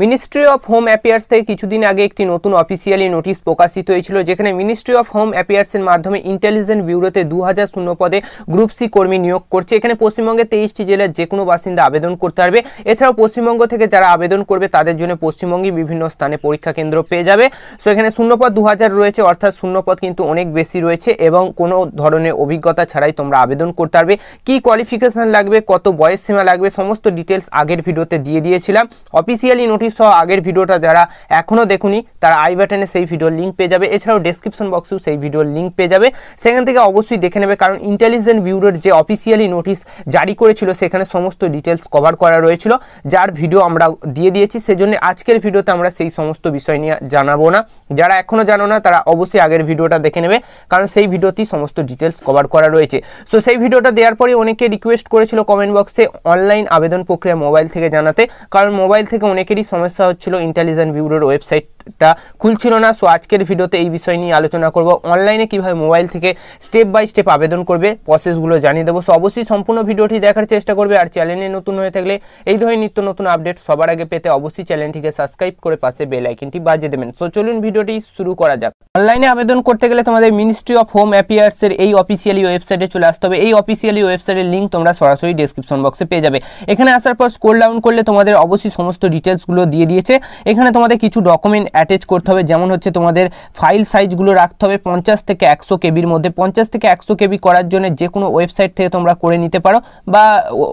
ministry of home affairs থেকে কিছুদিন আগে একটি নতুন অফিসিয়ালি নোটিশ প্রকাশিত হয়েছিল যেখানে মিনিস্ট্রি অফ হোম অ্যাফেয়ার্সের মাধ্যমে ইন্টেলিজেন্ট ব্যুরোতে দু হাজার শূন্য পদে গ্রুপ সি কর্মী নিয়োগ করছে এখানে পশ্চিমবঙ্গের তেইশটি জেলার যে কোনো বাসিন্দা আবেদন করতে পারবে এছাড়াও পশ্চিমবঙ্গ থেকে যারা আবেদন করবে তাদের জন্য পশ্চিমবঙ্গে বিভিন্ন স্থানে পরীক্ষা কেন্দ্র পেয়ে যাবে সো এখানে শূন্যপদ দু হাজার রয়েছে অর্থাৎ শূন্যপদ কিন্তু অনেক বেশি রয়েছে এবং কোনো ধরনের অভিজ্ঞতা ছাড়াই তোমরা আবেদন করতে পারবে কী কোয়ালিফিকেশান লাগবে কত বয়স সীমা লাগবে সমস্ত ডিটেলস আগের ভিডিওতে দিয়ে দিয়েছিলাম অফিসিয়ালি নোট নোটিশ সহ আগের ভিডিওটা যারা এখনও দেখুনি তারা আই ব্যাটনে সেই ভিডিওর লিঙ্ক পেয়ে যাবে এছাড়াও ডেসক্রিপশন বক্সেও সেই ভিডিওর লিঙ্ক পেয়ে যাবে সেখান থেকে অবশ্যই দেখে নেবে কারণ ইন্টেলিজেন্ট ব্যুরোর যে অফিসিয়ালি নোটিশ জারি করেছিল সেখানে সমস্ত ডিটেলস কভার করা রয়েছিল যার ভিডিও আমরা দিয়ে দিয়েছি সেজন্য আজকের ভিডিওতে আমরা সেই সমস্ত বিষয় নিয়ে জানাবো না যারা এখনও জানো না তারা অবশ্যই আগের ভিডিওটা দেখে নেবে কারণ সেই ভিডিওতেই সমস্ত ডিটেলস কভার করা রয়েছে সো সেই ভিডিওটা দেওয়ার পরে অনেকে রিকোয়েস্ট করেছিল কমেন্ট বক্সে অনলাইন আবেদন প্রক্রিয়া মোবাইল থেকে জানাতে কারণ মোবাইল থেকে অনেকেরই সমস্যা হচ্ছিল ইন্টেলিজেন্ট ব্যুরোর ওয়েবসাইট টা খুলছিল না সো আজকের ভিডিওতে এই বিষয় নিয়ে আলোচনা করব অনলাইনে কিভাবে মোবাইল থেকে স্টেপ বাই স্টেপ আবেদন করবে প্রসেসগুলো জানিয়ে দেবো সো অবশ্যই সম্পূর্ণ ভিডিওটি দেখার চেষ্টা করবে আর চ্যানেলে নতুন হয়ে থাকলে এই ধরনের নিত্য নতুন আপডেট সবার আগে পেতে অবশ্যই চ্যানেলটিকে সাবস্ক্রাইব করে পাশে বেল আইকনটি বাজিয়ে দেবেন সো চলুন ভিডিওটি শুরু করা যাক অনলাইনে আবেদন করতে গেলে তোমাদের মিনিস্ট্রি অফ হোম অ্যাপিয়ার্সের এই অফিসিয়ালি ওয়েবসাইটে চলে আসতে হবে এই অফিসিয়ালি ওয়েবসাইটের লিঙ্ক তোমরা সরাসরি ডেসক্রিপশন বক্সে পেয়ে যাবে এখানে আসার পর স্কোল ডাউন করলে তোমাদের অবশ্যই সমস্ত ডিটেলসগুলো দিয়ে দিয়েছে এখানে তোমাদের কিছু ডকুমেন্ট অ্যাটাচ করতে হবে যেমন হচ্ছে তোমাদের ফাইল সাইজগুলো রাখতে হবে পঞ্চাশ থেকে একশো কেবির মধ্যে পঞ্চাশ থেকে একশো কেবি করার জন্য যে কোনো ওয়েবসাইট থেকে তোমরা করে নিতে পারো বা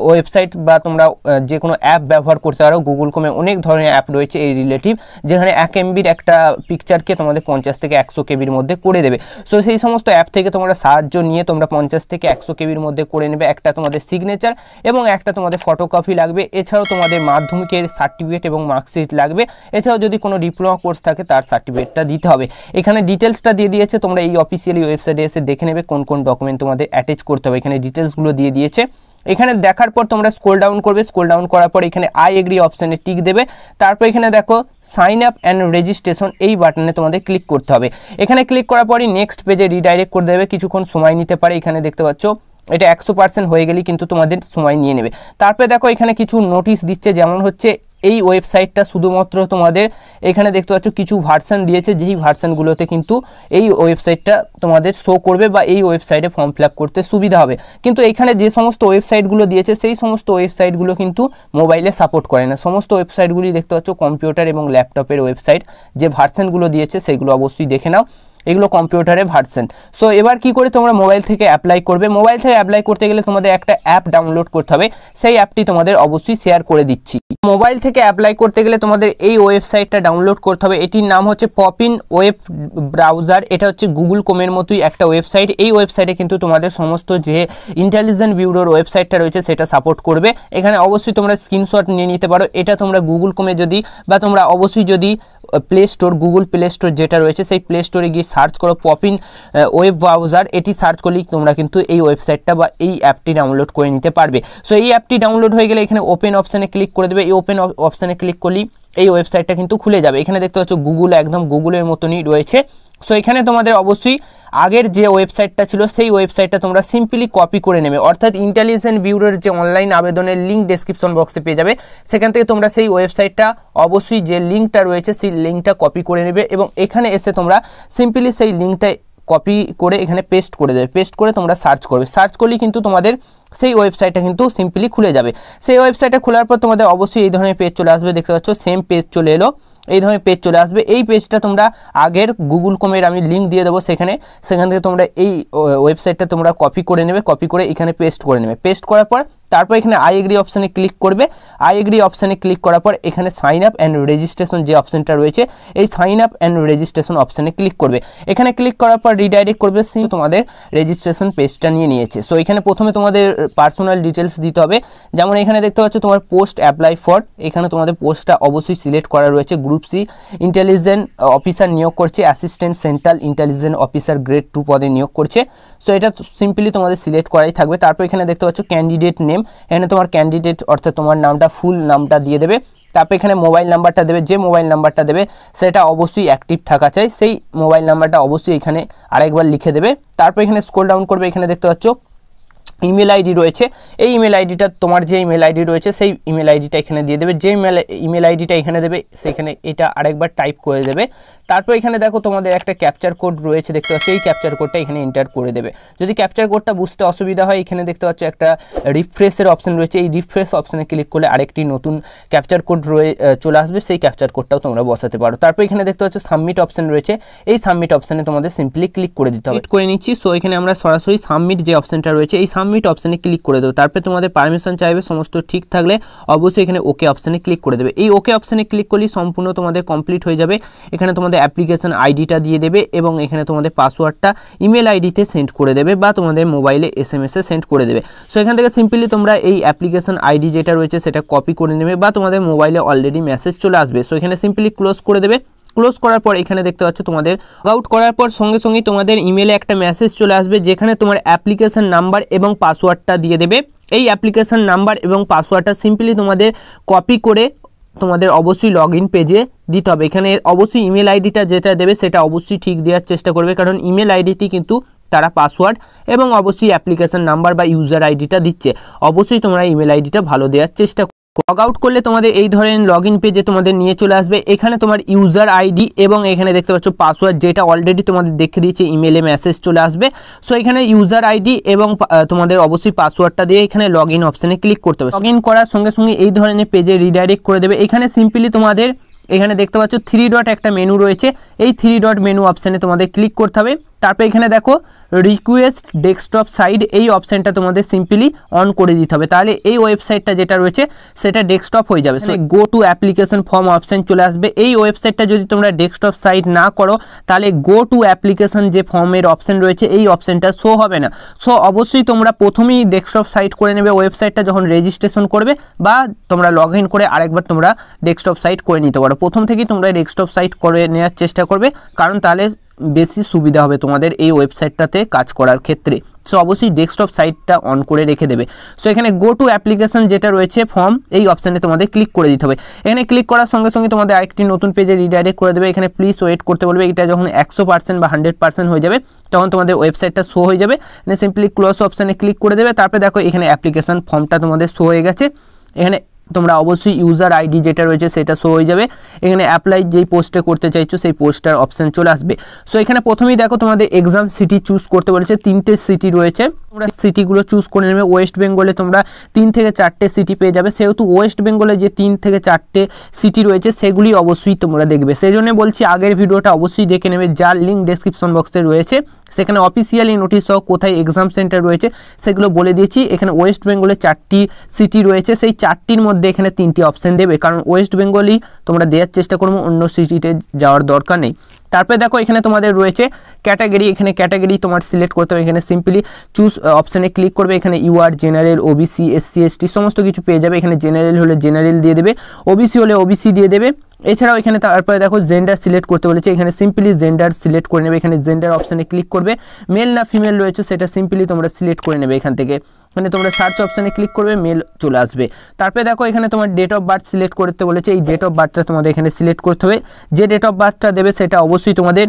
ওয়েবসাইট বা তোমরা যে কোনো অ্যাপ ব্যবহার করতে পারো গুগল কোমে অনেক ধরনের অ্যাপ রয়েছে এই রিলেটিভ যেখানে এক এমবির একটা পিকচারকে তোমাদের পঞ্চাশ থেকে একশো কেবির মধ্যে করে দেবে সো সেই সমস্ত অ্যাপ থেকে তোমরা সাহায্য নিয়ে তোমরা পঞ্চাশ থেকে একশো কেবির মধ্যে করে নেবে একটা তোমাদের সিগনেচার এবং একটা তোমাদের ফটোকপি লাগবে এছাড়াও তোমাদের মাধ্যমিকের সার্টিফিকেট এবং মার্কশিট লাগবে এছাড়াও যদি কোনো ডিপ্লোমা কোর্স থাকে তার সার্টিফিকেটটা দিতে হবে এখানে ডিটেলসটা দিয়ে দিয়েছে তোমরা এই অফিসিয়ালি ওয়েবসাইটে এসে দেখে নেবে কোন কোন ডকুমেন্ট তোমাদের অ্যাটাচ করতে হবে এখানে ডিটেলসগুলো দিয়ে দিয়েছে এখানে দেখার পর তোমরা স্কোল ডাউন করবে স্কোল ডাউন করার পর এখানে আই এগ্রি অপশানে টিক দেবে তারপর এখানে দেখো সাইন আপ অ্যান্ড রেজিস্ট্রেশন এই বাটনে তোমাদের ক্লিক করতে হবে এখানে ক্লিক করার পরই নেক্সট পেজে রিডাইরেক্ট করে দেবে কিছুক্ষণ সময় নিতে পারে এখানে দেখতে পাচ্ছ এটা একশো পার্সেন্ট হয়ে গেলেই কিন্তু তোমাদের সময় নিয়ে নেবে তারপরে দেখো এখানে কিছু নোটিশ দিচ্ছে যেমন হচ্ছে এই ওয়েবসাইটটা শুধুমাত্র তোমাদের এখানে দেখতে পাচ্ছ কিছু ভার্সান দিয়েছে যেই ভার্সানগুলোতে কিন্তু এই ওয়েবসাইটটা তোমাদের শো করবে বা এই ওয়েবসাইটে ফর্ম ফিল করতে সুবিধা হবে কিন্তু এখানে যে সমস্ত ওয়েবসাইটগুলো দিয়েছে সেই সমস্ত ওয়েবসাইটগুলো কিন্তু মোবাইলে সাপোর্ট করে না সমস্ত ওয়েবসাইটগুলি দেখতে পাচ্ছ কম্পিউটার এবং ল্যাপটপের ওয়েবসাইট যে ভার্সানগুলো দিয়েছে সেগুলো অবশ্যই দেখে নাও এগুলো কম্পিউটারে ভার্সেন সো এবার কি করে তোমরা মোবাইল থেকে অ্যাপ্লাই করবে মোবাইল থেকে অ্যাপ্লাই করতে গেলে তোমাদের একটা অ্যাপ ডাউনলোড করতে হবে সেই অ্যাপটি তোমাদের অবশ্যই শেয়ার করে দিচ্ছি মোবাইল থেকে অ্যাপ্লাই করতে গেলে তোমাদের এই ওয়েবসাইটটা ডাউনলোড করতে হবে এটির নাম হচ্ছে পপিন ওয়েব ব্রাউজার এটা হচ্ছে গুগল কোমের মতোই একটা ওয়েবসাইট এই ওয়েবসাইটে কিন্তু তোমাদের সমস্ত যে ইন্টেলিজেন্ট ব্যুরোর ওয়েবসাইটটা রয়েছে সেটা সাপোর্ট করবে এখানে অবশ্যই তোমরা স্ক্রিনশট নিয়ে নিতে পারো এটা তোমরা গুগল কোমে যদি বা তোমরা অবশ্যই যদি play store Google play store যেটা রয়েছে সেই প্লে স্টোরে গিয়ে সার্চ করো পপিন ওয়েব ব্রাউজার এটি সার্চ করলেই তোমরা কিন্তু এই ওয়েবসাইটটা বা এই অ্যাপটি ডাউনলোড করে নিতে পারবে সো এই অ্যাপটি ডাউনলোড হয়ে গেলে এখানে ওপেন অপশানে ক্লিক করে দেবে এই ওপেন অপশানে ক্লিক করলেই এই ওয়েবসাইটটা কিন্তু খুলে যাবে এখানে দেখতে পাচ্ছ গুগল একদম গুগলের মতনই রয়েছে সো এখানে তোমাদের অবশ্যই আগের যে ওয়েবসাইটটা ছিল সেই ওয়েবসাইটটা তোমরা সিম্পলি কপি করে নেবে অর্থাৎ ইন্টেলিজেন্ট ব্যুরোর যে অনলাইন আবেদনের লিঙ্ক ডেসক্রিপশন বক্সে পেয়ে যাবে সেখান থেকে তোমরা সেই ওয়েবসাইটটা অবশ্যই যে লিঙ্কটা রয়েছে সেই লিঙ্কটা কপি করে নেবে এবং এখানে এসে তোমরা সিম্পলি সেই লিঙ্কটা কপি করে এখানে পেস্ট করে দেবে পেস্ট করে তোমরা সার্চ করবে সার্চ করলেই কিন্তু তোমাদের সেই ওয়েবসাইটটা কিন্তু সিম্পলি খুলে যাবে সেই ওয়েবসাইটটা খোলার পর তোমাদের অবশ্যই এই ধরনের পেজ চলে আসবে দেখতে পাচ্ছ সেম পেজ চলে এলো এই ধরনের পেজ চলে আসবে এই পেজটা তোমরা আগের গুগল কমের আমি লিঙ্ক দিয়ে দেবো সেখানে সেখান থেকে তোমরা এই ওয়েবসাইটটা তোমরা কপি করে নেবে কপি করে এখানে পেস্ট করে নেবে পেস্ট করার পর তারপর এখানে আই এগ্রি অপশানে ক্লিক করবে আই এগ্রি অপশানে ক্লিক করার পর এখানে সাইন আপ অ্যান্ড রেজিস্ট্রেশন যে অপশানটা রয়েছে এই সাইন আপ অ্যান্ড রেজিস্ট্রেশন অপশানে ক্লিক করবে এখানে ক্লিক করার পর রিডাইরেক্ট করবে সিম তোমাদের রেজিস্ট্রেশন পেজটা নিয়ে নিয়েছে সো এখানে প্রথমে তোমাদের পার্সোনাল ডিটেলস দিতে হবে যেমন এখানে দেখতে পাচ্ছ তোমার পোস্ট অ্যাপ্লাই ফর এখানে তোমাদের পোস্টটা অবশ্যই সিলেক্ট করা রয়েছে গ্রুপ সি ইন্টেলিজেন্ট অফিসার নিয়োগ করছে assistant central intelligent officer grade two পদে নিয়োগ করছে সো এটা সিম্পলি তোমাদের সিলেক্ট করাই থাকবে তারপর এখানে দেখতে পাচ্ছ ক্যান্ডিডেট নেম নেম এখানে তোমার ক্যান্ডিডেট অর্থাৎ তোমার নামটা ফুল নামটা দিয়ে দেবে তারপর এখানে মোবাইল নাম্বারটা দেবে যে মোবাইল নাম্বারটা দেবে সেটা অবশ্যই অ্যাক্টিভ থাকা চাই সেই মোবাইল নাম্বারটা অবশ্যই এখানে আরেকবার লিখে দেবে তারপর এখানে স্কোল ডাউন করবে এখানে দেখতে পাচ্ছ ইমেল আইডি রয়েছে এই ইমেল আইডিটা তোমার যে ইমেল আইডি রয়েছে সেই ইমেল আইডিটা এখানে দিয়ে দেবে যে ইমেল ইমেল আইডিটা এখানে দেবে সেখানে এটা আরেকবার টাইপ করে দেবে তারপর এখানে দেখো তোমাদের একটা ক্যাপচার কোড রয়েছে দেখতে পাচ্ছ এই ক্যাপচার কোডটা এখানে এন্টার করে দেবে যদি ক্যাপচার কোডটা বুঝতে অসুবিধা হয় এখানে দেখতে পাচ্ছ একটা রিফ্রেশের অপশন রয়েছে এই রিফ্রেশ অপশানে ক্লিক করলে আরেকটি নতুন ক্যাপচার কোড রয়ে চলে আসবে সেই ক্যাপচার কোডটাও তোমরা বসাতে পারো তারপর এখানে দেখতে পাচ্ছ সাবমিট অপশান রয়েছে এই সাবমিট অপশানে তোমাদের সিম্পলি ক্লিক করে দিতে হবে করে নিচ্ছি সো এখানে আমরা সরাসরি সাবমিট যে অপশানটা রয়েছে এই সাম সাবমিট অপশানে ক্লিক করে দেবে তারপরে তোমাদের পারমিশন চাইবে সমস্ত ঠিক থাকলে অবশ্যই এখানে ওকে অপশানে ক্লিক করে দেবে এই ওকে অপশানে ক্লিক করলেই সম্পূর্ণ তোমাদের কমপ্লিট হয়ে যাবে এখানে তোমাদের অ্যাপ্লিকেশান আইডিটা দিয়ে দেবে এবং এখানে তোমাদের পাসওয়ার্ডটা ইমেল আইডিতে সেন্ড করে দেবে বা তোমাদের মোবাইলে এস এম এসে সেন্ড করে দেবে সো এখান থেকে সিম্পলি তোমরা এই অ্যাপ্লিকেশান আইডি যেটা রয়েছে সেটা কপি করে নেবে বা তোমাদের মোবাইলে অলরেডি মেসেজ চলে আসবে সো এখানে সিম্পলি ক্লোজ করে দেবে ক্লোজ করার পর এখানে দেখতে পাচ্ছ তোমাদের লগ আউট করার পর সঙ্গে সঙ্গে তোমাদের ইমেলে একটা মেসেজ চলে আসবে যেখানে তোমার অ্যাপ্লিকেশান নাম্বার এবং পাসওয়ার্ডটা দিয়ে দেবে এই অ্যাপ্লিকেশান নাম্বার এবং পাসওয়ার্ডটা সিম্পলি তোমাদের কপি করে তোমাদের অবশ্যই লগ ইন পেজে দিতে হবে এখানে অবশ্যই ইমেল আইডিটা যেটা দেবে সেটা অবশ্যই ঠিক দেওয়ার চেষ্টা করবে কারণ ইমেল আইডিটি কিন্তু তারা পাসওয়ার্ড এবং অবশ্যই অ্যাপ্লিকেশান নাম্বার বা ইউজার আইডিটা দিচ্ছে অবশ্যই তোমরা ইমেল আইডিটা ভালো দেওয়ার চেষ্টা লগ আউট করলে তোমাদের এই ধরনের লগ ইন পেজে তোমাদের নিয়ে চলে আসবে এখানে তোমার ইউজার আইডি এবং এখানে দেখতে পাচ্ছ পাসওয়ার্ড যেটা অলরেডি তোমাদের দেখে দিয়েছে ইমেলে মেসেজ চলে আসবে সো এখানে ইউজার আইডি এবং তোমাদের অবশ্যই পাসওয়ার্ডটা দিয়ে এখানে লগ ইন অপশানে ক্লিক করতে হবে লগ ইন করার সঙ্গে সঙ্গে এই ধরনের পেজে রিডাইরেক্ট করে দেবে এখানে সিম্পলি তোমাদের এখানে দেখতে পাচ্ছ থ্রি ডট একটা মেনু রয়েছে এই থ্রি ডট মেনু অপশানে তোমাদের ক্লিক করতে হবে তারপর এখানে দেখো রিকোয়েস্ট ডেস্কটপ সাইড এই অপশানটা তোমাদের সিম্পলি অন করে দিতে হবে তাহলে এই ওয়েবসাইটটা যেটা রয়েছে সেটা ডেস্কটপ হয়ে যাবে সে go to application form option চলে আসবে এই ওয়েবসাইটটা যদি তোমরা ডেস্কটপ সাইড না করো তাহলে গো টু অ্যাপ্লিকেশন যে ফর্মের অপশান রয়েছে এই অপশানটা শো হবে না সো অবশ্যই তোমরা প্রথমেই ডেস্কটপ সাইট করে নেবে ওয়েবসাইটটা যখন রেজিস্ট্রেশন করবে বা তোমরা লগ ইন করে আরেকবার তোমরা ডেস্কটপ সাইট করে নিতে পারো প্রথম থেকেই তোমরা ডেস্কটপ সাইট করে নেওয়ার চেষ্টা করবে কারণ তাহলে বেশি সুবিধা হবে তোমাদের এই ওয়েবসাইটটাতে কাজ করার ক্ষেত্রে সো অবশ্যই ডেস্কটপ সাইটটা অন করে রেখে দেবে সো এখানে গো টু অ্যাপ্লিকেশান যেটা রয়েছে ফর্ম এই অপশানে তোমাদের ক্লিক করে দিতে হবে এখানে ক্লিক করার সঙ্গে সঙ্গে তোমাদের আরেকটি নতুন পেজে রিডাইরেক্ট করে দেবে এখানে প্লিজ ওয়েট করতে বলবে এটা যখন একশো পার্সেন্ট বা হান্ড্রেড পার্সেন্ট হয়ে যাবে তখন তোমাদের ওয়েবসাইটটা শো হয়ে যাবে এখানে সিম্পলি ক্লোজ অপশানে ক্লিক করে দেবে তারপরে দেখো এখানে অ্যাপ্লিকেশান ফর্মটা তোমাদের শো হয়ে গেছে এখানে তোমরা অবশ্যই ইউজার আইডি যেটা রয়েছে সেটা শো হয়ে যাবে এখানে অ্যাপ্লাই যেই পোস্টে করতে চাইছো সেই পোস্টার অপশান চলে আসবে সো এখানে প্রথমেই দেখো তোমাদের এক্সাম সিটি চুজ করতে বলেছে তিনটে সিটি রয়েছে তোমরা সিটিগুলো চুজ করে নেবে ওয়েস্ট বেঙ্গলে তোমরা তিন থেকে চারটে সিটি পেয়ে যাবে সেহেতু ওয়েস্ট বেঙ্গলে যে তিন থেকে চারটে সিটি রয়েছে সেগুলি অবশ্যই তোমরা দেখবে সেই জন্য বলছি আগের ভিডিওটা অবশ্যই দেখে নেবে যার লিঙ্ক ডেসক্রিপশন বক্সে রয়েছে সেখানে অফিসিয়ালি নোটিশ সহ কোথায় এক্সাম সেন্টার রয়েছে সেগুলো বলে দিয়েছি এখানে ওয়েস্ট বেঙ্গলে চারটি সিটি রয়েছে সেই চারটির মধ্যে এখানে তিনটি অপশান দেবে কারণ ওয়েস্ট বেঙ্গলই তোমরা দেওয়ার চেষ্টা করবো অন্য সিটিতে যাওয়ার দরকার নেই তারপরে দেখো এখানে তোমাদের রয়েছে ক্যাটাগরি এখানে ক্যাটাগরি তোমার সিলেক্ট করতে হবে এখানে সিম্পলি চুজ অপশানে ক্লিক করবে এখানে UR general OBC SC ST সমস্ত কিছু পেয়ে যাবে এখানে জেনারেল হলে জেনারেল দিয়ে দেবে ওবিসি হলে ওবিসি দিয়ে দেবে এছাড়াও এখানে তারপরে দেখো জেন্ডার সিলেক্ট করতে বলেছে এখানে সিম্পলি জেন্ডার সিলেক্ট করে নেবে এখানে জেন্ডার অপশানে ক্লিক করবে মেল না ফিমেল রয়েছে সেটা সিম্পলি তোমরা সিলেক্ট করে নেবে এখান থেকে মানে তোমরা সার্চ অপশানে ক্লিক করবে মেল চলে আসবে তারপরে দেখো এখানে তোমার ডেট অফ বার্থ সিলেক্ট করতে বলেছে এই ডেট অফ বার্থটা তোমাদের এখানে সিলেক্ট করতে হবে যে ডেট অফ বার্থটা দেবে সেটা অবশ্যই তোমাদের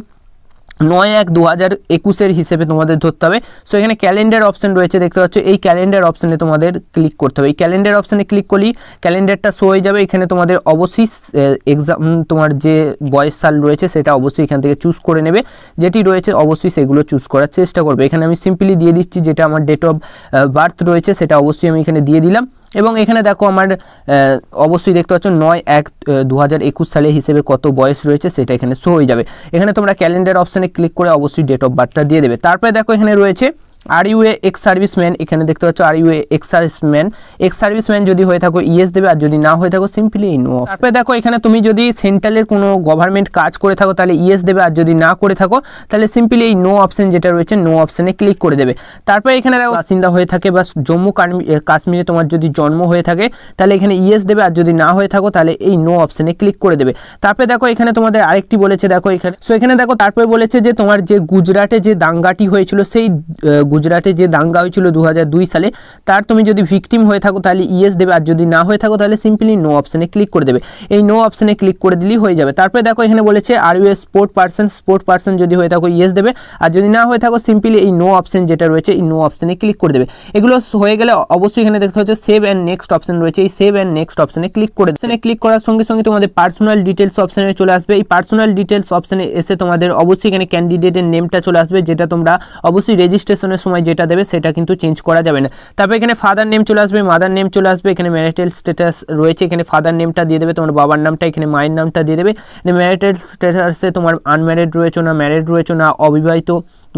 নয় এক দু হাজার একুশের হিসেবে তোমাদের ধরতে হবে সো এখানে ক্যালেন্ডার অপশান রয়েছে দেখতে পাচ্ছ এই ক্যালেন্ডার অপশানে তোমাদের ক্লিক করতে হবে এই ক্যালেন্ডার অপশানে ক্লিক করলেই ক্যালেন্ডারটা শো হয়ে যাবে এখানে তোমাদের অবশ্যই এক্সাম তোমার যে বয়স সাল রয়েছে সেটা অবশ্যই এখান থেকে চুজ করে নেবে যেটি রয়েছে অবশ্যই সেগুলো চুজ করার চেষ্টা করবে এখানে আমি সিম্পলি দিয়ে দিচ্ছি যেটা আমার ডেট অফ বার্থ রয়েছে সেটা অবশ্যই আমি এখানে দিয়ে দিলাম এবং এখানে দেখো আমার অবশ্যই দেখতে পাচ্ছ নয় এক দু সালে হিসেবে কত বয়স রয়েছে সেটা এখানে শো হয়ে যাবে এখানে তোমরা ক্যালেন্ডার অপশানে ক্লিক করে অবশ্যই ডেট অফ বার্থটা দিয়ে দেবে তারপরে দেখো এখানে রয়েছে are you a ex serviceman এখানে দেখতে পাচ্ছ are you a ex serviceman ex serviceman যদি হয়ে থাকো ইয়েস e দেবে আর যদি না হয়ে থাকো সিম্পলি নো তারপরে দেখো এখানে তুমি যদি সেন্ট্রালের কোনো গভর্নমেন্ট কাজ করে থাকো তাহলে ইয়েস e দেবে আর যদি না করে থাকো তাহলে সিম্পলি এই নো অপশন যেটা রয়েছে নো অপশানে ক্লিক করে দেবে তারপরে এখানে দেখো বাসিন্দা হয়ে থাকে বা জম্মু কাশ্মীরে তোমার যদি জন্ম হয়ে থাকে তাহলে এখানে ইয়েস e দেবে আর যদি না হয়ে থাকো তাহলে এই নো অপশানে ক্লিক করে দেবে তারপরে দেখো এখানে তোমাদের আরেকটি বলেছে দেখো এখানে সো এখানে দেখো তারপরে বলেছে যে তোমার যে গুজরাটে যে দাঙ্গাটি হয়েছিল সেই গুজরাটে যে দাঙ্গা হয়েছিল দু সালে তার তুমি যদি ভিকটিম হয়ে থাকো তাহলে ইয়েস দেবে আর যদি না হয়ে থাকো তাহলে সিম্পলি নো অপশানে ক্লিক করে দেবে এই নো অপশানে ক্লিক করে দিলেই হয়ে যাবে তারপরে দেখো এখানে বলেছে are you sport person sport person যদি হয়ে থাকো ইয়েস দেবে আর যদি না হয়ে থাকো সিম্পলি এই নো অপশান যেটা রয়েছে এই নো অপশানে ক্লিক করে দেবে এগুলো হয়ে গেলে অবশ্যই এখানে দেখতে হচ্ছে সেভ অ্যান্ড নেক্সট অপশান রয়েছে এই সেভ অ্যান্ড নেক্সট অপশানে ক্লিক করে দেবে ক্লিক করার সঙ্গে সঙ্গে তোমাদের পার্সোনাল ডিটেলস অপশানে চলে আসবে এই পার্সোনাল ডিটেলস অপশানে এসে তোমাদের অবশ্যই এখানে ক্যান্ডিডেটের নেমটা চলে আসবে যেটা তোমরা অবশ্যই রেজিস্ট্রেশনের সময় যেটা দেবে সেটা কিন্তু চেঞ্জ করা যাবে না তারপর এখানে ফাদার নেম চলে আসবে মাদার নেম চলে আসবে এখানে ম্যারিটাল স্ট্যাটাস রয়েছে এখানে ফাদার নেমটা দিয়ে দেবে তোমার বাবার নামটা এখানে মায়ের নামটা দিয়ে দেবে ম্যারিটাল স্ট্যাটাসে তোমার আনম্যারিড রয়েছে না ম্যারিড রয়েছে না অবিবাহিত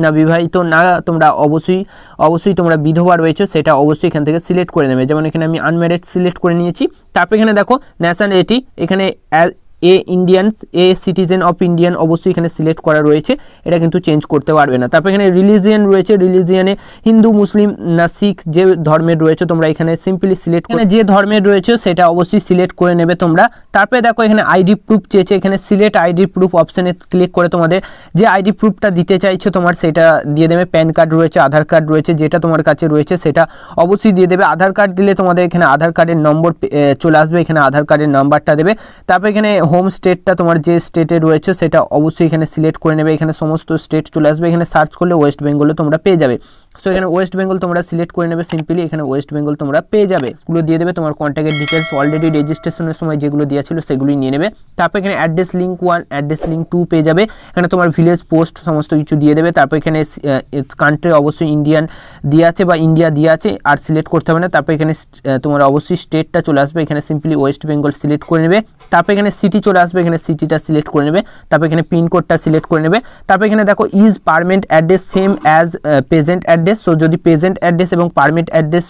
না বিবাহিত না তোমরা অবশ্যই অবশ্যই তোমরা বিধবা রয়েছে সেটা অবশ্যই এখান থেকে সিলেক্ট করে নেবে যেমন এখানে আমি আনম্যারিড সিলেক্ট করে নিয়েছি তারপর এখানে দেখো ন্যাশনালিটি এখানে a Indian a citizen of Indian অবশ্যই এখানে সিলেক্ট করা রয়েছে এটা কিন্তু চেঞ্জ করতে পারবে না তারপর এখানে রিলিজিয়ান রয়েছে রিলিজিয়ানে হিন্দু মুসলিম না শিখ যে ধর্মের রয়েছে তোমরা এখানে সিম্পলি সিলেক্ট এখানে যে ধর্মের রয়েছে সেটা অবশ্যই সিলেক্ট করে নেবে তোমরা তারপরে দেখো এখানে আইডি প্রুফ চেয়েছে এখানে সিলেক্ট আইডি প্রুফ অপশানে ক্লিক করে তোমাদের যে আইডি প্রুফটা দিতে চাইছো তোমার সেটা দিয়ে দেবে প্যান কার্ড রয়েছে আধার কার্ড রয়েছে যেটা তোমার কাছে রয়েছে সেটা অবশ্যই দিয়ে দেবে আধার কার্ড দিলে তোমাদের এখানে আধার কার্ডের নম্বর চলে আসবে এখানে আধার কার্ডের নাম্বারটা দেবে তারপর এখানে হোম স্টেটটা তোমার যে স্টেটে রয়েছে সেটা অবশ্যই এখানে সিলেক্ট করে নেবে এখানে সমস্ত স্টেট চলে আসবে এখানে সার্চ করলে ওয়েস্ট বেঙ্গলে তোমরা পেয়ে যাবে সো এখানে ওয়েস্ট বেঙ্গল তোমরা সিলেক্ট করে নেবে সিম্পলি এখানে ওয়েস্ট বেঙ্গল তোমরা পেয়ে যাবে এগুলো দিয়ে দেবে তোমার কন্ট্যাক্টের ডিটেলস অলরেডি রেজিস্ট্রেশনের সময় যেগুলো দেওয়া ছিল সেগুলি নিয়ে নেবে তারপর এখানে address link one address link two পেয়ে যাবে এখানে তোমার ভিলেজ পোস্ট সমস্ত কিছু দিয়ে দেবে তারপর এখানে কান্ট্রি অবশ্যই ইন্ডিয়ান দিয়ে আছে বা ইন্ডিয়া দিয়ে আছে আর সিলেক্ট করতে হবে না তারপর এখানে তোমার অবশ্যই স্টেটটা চলে আসবে এখানে সিম্পলি ওয়েস্ট বেঙ্গল সিলেক্ট করে নেবে তারপর এখানে সিটি চলে আসবে এখানে সিটিটা সিলেক্ট করে নেবে তারপর এখানে পিনকোডটা সিলেক্ট করে নেবে তারপর এখানে দেখো is permanent address same as present address address so যদি প্রেজেন্ট অ্যাড্রেস এবং পারমিট অ্যাড্রেস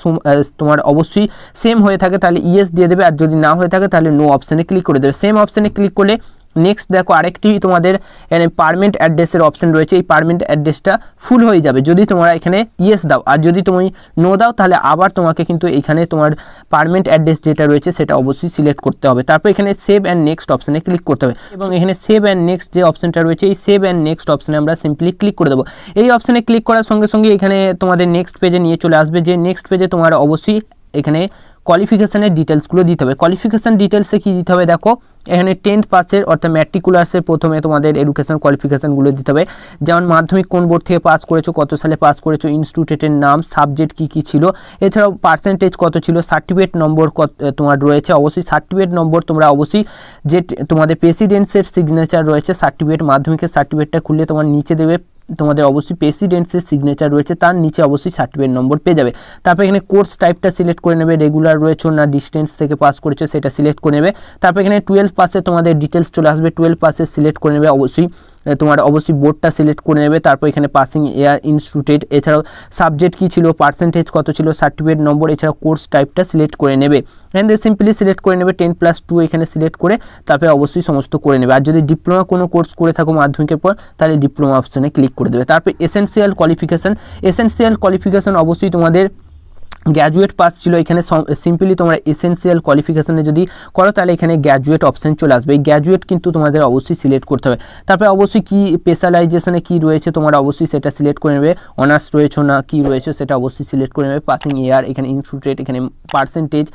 তোমার অবশ্যই সেম হয়ে থাকে তাহলে ইয়েস দিয়ে দেবে আর যদি না হয়ে থাকে তাহলে নো অপশানে ক্লিক করে দেবে সেম অপশানে ক্লিক করলে নেক্সট দেখো আরেকটি তোমাদের পারমেন্ট অ্যাড্রেসের অপশন রয়েছে এই পারমেন্ট অ্যাড্রেসটা ফুল হয়ে যাবে যদি তোমরা এখানে ইয়েস দাও আর যদি তুমি নো দাও তাহলে আবার তোমাকে কিন্তু এখানে তোমার পারমেন্ট অ্যাড্রেস যেটা রয়েছে সেটা অবশ্যই সিলেক্ট করতে হবে তারপর এখানে সেভ অ্যান্ড নেক্সট অপশানে ক্লিক করতে হবে এবং এখানে সেভ অ্যান্ড নেক্সট যে অপশানটা রয়েছে এই সেভ অ্যান্ড নেক্সট অপশানে আমরা সিম্পলি ক্লিক করে দেবো এই অপশানে ক্লিক করার সঙ্গে সঙ্গে এখানে তোমাদের নেক্সট পেজে নিয়ে চলে আসবে যে নেক্সট পেজে তোমার অবশ্যই এখানে কোয়ালিফিকেশানের ডিটেলসগুলো দিতে হবে কোয়ালিফিকেশান ডিটেলসে কী দিতে হবে দেখো এখানে টেন্থ পাসের অর্থাৎ ম্যাট্রিকুলার্সের প্রথমে তোমাদের এডুকেশান কোয়ালিফিকেশানগুলো দিতে হবে যেমন মাধ্যমিক কোন বোর্ড থেকে পাস করেছো কত সালে পাস করেছো ইনস্টিটিউটের নাম সাবজেক্ট কি কি ছিল এছাড়াও পার্সেন্টেজ কত ছিল সার্টিফিকেট নম্বর কত তোমার রয়েছে অবশ্যই সার্টিফিকেট নম্বর তোমরা অবশ্যই যে তোমাদের প্রেসিডেন্টসের সিগনেচার রয়েছে সার্টিফিকেট মাধ্যমিকের সার্টিফিকেটটা খুললে তোমার নিচে দেবে তোমাদের অবশ্যই প্রেসিডেন্টসের সিগনেচার রয়েছে তার নিচে অবশ্যই সার্টিফিকেট নম্বর পেয়ে যাবে তারপর এখানে কোর্স টাইপটা সিলেক্ট করে নেবে রেগুলার রয়েছে না ডিস্টেন্স থেকে পাস করেছে সেটা সিলেক্ট করে নেবে তারপর এখানে টুয়েলভ পাসে তোমাদের ডিটেলস চলে আসবে টুয়েলভ পাসে সিলেক্ট করে নেবে অবশ্যই তোমার অবশ্যই বোর্ডটা সিলেক্ট করে নেবে তারপর এখানে পাসিং এয়ার ইনস্টিটিউটেড এছাড়াও সাবজেক্ট কী ছিল পার্সেন্টেজ কত ছিল সার্টিফিকেট নম্বর এছাড়াও কোর্স টাইপটা সিলেক্ট করে নেবে অ্যান্ড সিম্পলি সিলেক্ট করে নেবে টেন প্লাস টু এখানে সিলেক্ট করে তারপরে অবশ্যই সমস্ত করে নেবে আর যদি ডিপ্লোমা কোনো কোর্স করে থাকো মাধ্যমিকের পর তাহলে ডিপ্লোমা অপশানে ক্লিক করে দেবে তারপরে এসেন্সিয়াল কোয়ালিফিকেশান এসেন্সিয়াল কোয়ালিফিকেশান অবশ্যই তোমাদের গ্র্যাজুয়েট পাস ছিল এখানে সিম্পলি তোমরা এসেন্সিয়াল কোয়ালিফিকেশানে যদি করো তাহলে এখানে গ্র্যাজুয়েট অপশান চলে আসবে এই গ্র্যাজুয়েট কিন্তু তোমাদের অবশ্যই সিলেক্ট করতে হবে তারপরে অবশ্যই কী স্পেশালাইজেশানে কী রয়েছে তোমরা অবশ্যই সেটা সিলেক্ট করে নেবে অনার্স রয়েছে না কী রয়েছে সেটা অবশ্যই সিলেক্ট করে নেবে পাসিং ইয়ার এখানে ইনস্টিটিউট এখানে পার্সেন্টেজ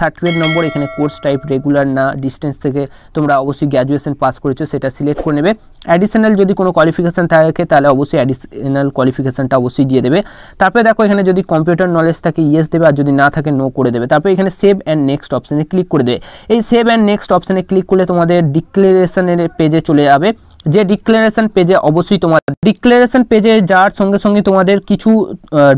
সার্টিফিকেট নম্বর এখানে কোর্স টাইপ রেগুলার না ডিস্টেন্স থেকে তোমরা অবশ্যই গ্র্যাজুয়েশন পাস করেছো সেটা সিলেক্ট করে নেবে অ্যাডিশনাল যদি কোনো কোয়ালিফিকেশান থাকে তাহলে অবশ্যই অ্যাডিশনাল কোয়ালিফিকেশানটা অবশ্যই দিয়ে দেবে তারপরে দেখো এখানে যদি কম্পিউটার নলেজ থাকে ইয়েস দেবে আর যদি না থাকে নো করে দেবে তারপর এখানে সেভ অ্যান্ড নেক্সট অপশানে ক্লিক করে দেবে এই সেভ অ্যান্ড নেক্সট অপশানে ক্লিক করলে তোমাদের ডিক্লারেশনের পেজে চলে যাবে যে ডিক্লারেশন পেজে অবশ্যই তোমাদের ডিক্লারেশন পেজে যার সঙ্গে সঙ্গে তোমাদের কিছু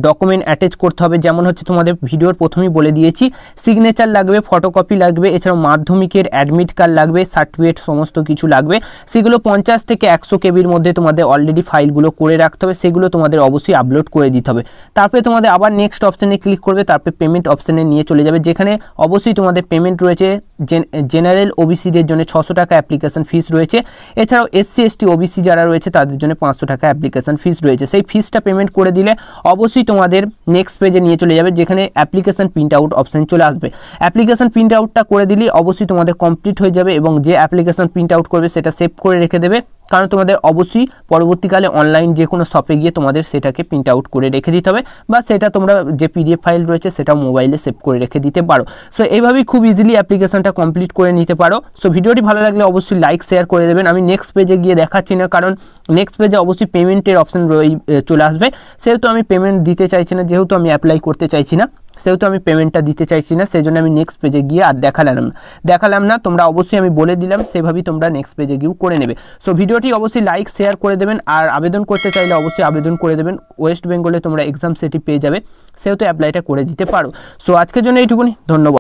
ডকুমেন্ট অ্যাটাচ করতে হবে যেমন হচ্ছে তোমাদের ভিডিওর প্রথমেই বলে দিয়েছি সিগনেচার লাগবে ফটোকপি লাগবে এছাড়াও মাধ্যমিকের অ্যাডমিট কার্ড লাগবে সার্টিফিকেট সমস্ত কিছু লাগবে সেগুলো পঞ্চাশ থেকে একশো কেবির মধ্যে তোমাদের অলরেডি ফাইলগুলো করে রাখতে হবে সেগুলো তোমাদের অবশ্যই আপলোড করে দিতে হবে তারপরে তোমাদের আবার নেক্সট অপশানে ক্লিক করবে তারপরে পেমেন্ট অপশানে নিয়ে চলে যাবে যেখানে অবশ্যই তোমাদের পেমেন্ট রয়েছে জেনারেল ওবিসিদের জন্য ছশো টাকা অ্যাপ্লিকেশন ফিস রয়েছে এছাড়াও এস এসসি এসটি ওবিসি যারা রয়েছে তাদের জন্য পাঁচশো টাকা অ্যাপ্লিকেশান ফিস রয়েছে সেই ফিসটা পেমেন্ট করে দিলে অবশ্যই তোমাদের নেক্সট পেজে নিয়ে চলে যাবে যেখানে অ্যাপ্লিকেশান প্রিন্ট আউট অপশান চলে আসবে অ্যাপ্লিকেশান প্রিন্ট আউটটা করে দিলে অবশ্যই তোমাদের কমপ্লিট হয়ে যাবে এবং যে অ্যাপ্লিকেশান প্রিন্ট আউট করবে সেটা সেভ করে রেখে দেবে কারণ তোমাদের অবশ্যই পরবর্তীকালে অনলাইন যে কোনো শপে গিয়ে তোমাদের সেটাকে প্রিন্ট আউট করে রেখে দিতে হবে বা সেটা তোমরা যে পিডিএফ ফাইল রয়েছে সেটা মোবাইলে সেভ করে রেখে দিতে পারো সো এইভাবেই খুব ইজিলি অ্যাপ্লিকেশানটা কমপ্লিট করে নিতে পারো সো ভিডিওটি ভালো লাগলে অবশ্যই লাইক শেয়ার করে দেবেন আমি নেক্সট পেজে গিয়ে দেখাচ্ছি না কারণ নেক্সট পেজে অবশ্যই পেমেন্টের অপশান চলে আসবে সেহেতু আমি পেমেন্ট দিতে চাইছি না যেহেতু আমি অ্যাপ্লাই করতে চাইছি না সেহেতু আমি পেমেন্টটা দিতে চাইছি না সেই জন্য আমি নেক্সট পেজে গিয়ে আর দেখালাম না দেখালাম না তোমরা অবশ্যই আমি বলে দিলাম সেভাবেই তোমরা নেক্সট পেজে গিয়েও করে নেবে সো ভিডিওটি অবশ্যই লাইক শেয়ার করে দেবেন আর আবেদন করতে চাইলে অবশ্যই আবেদন করে দেবেন ওয়েস্ট বেঙ্গলে তোমরা এক্সাম সেটি পেয়ে যাবে সেহেতু অ্যাপ্লাইটা করে দিতে পারো সো আজকের জন্য এইটুকুনি ধন্যবাদ